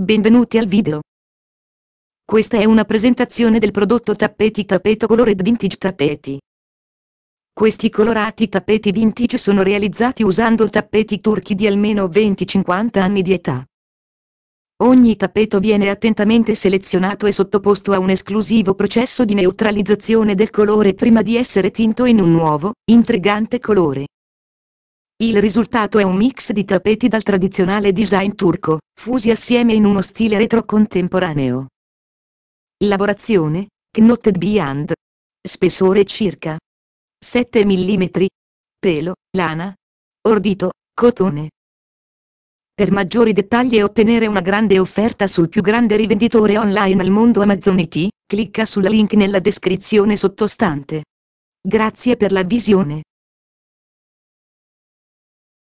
Benvenuti al video. Questa è una presentazione del prodotto Tappeti Tappeto Colored Vintage Tappeti. Questi colorati tappeti vintage sono realizzati usando tappeti turchi di almeno 20-50 anni di età. Ogni tappeto viene attentamente selezionato e sottoposto a un esclusivo processo di neutralizzazione del colore prima di essere tinto in un nuovo, intrigante colore. Il risultato è un mix di tappeti dal tradizionale design turco, fusi assieme in uno stile retro contemporaneo. Lavorazione, Knotted Beyond. Spessore circa 7 mm. Pelo, lana. Ordito, cotone. Per maggiori dettagli e ottenere una grande offerta sul più grande rivenditore online al mondo Amazon IT, clicca sul link nella descrizione sottostante. Grazie per la visione.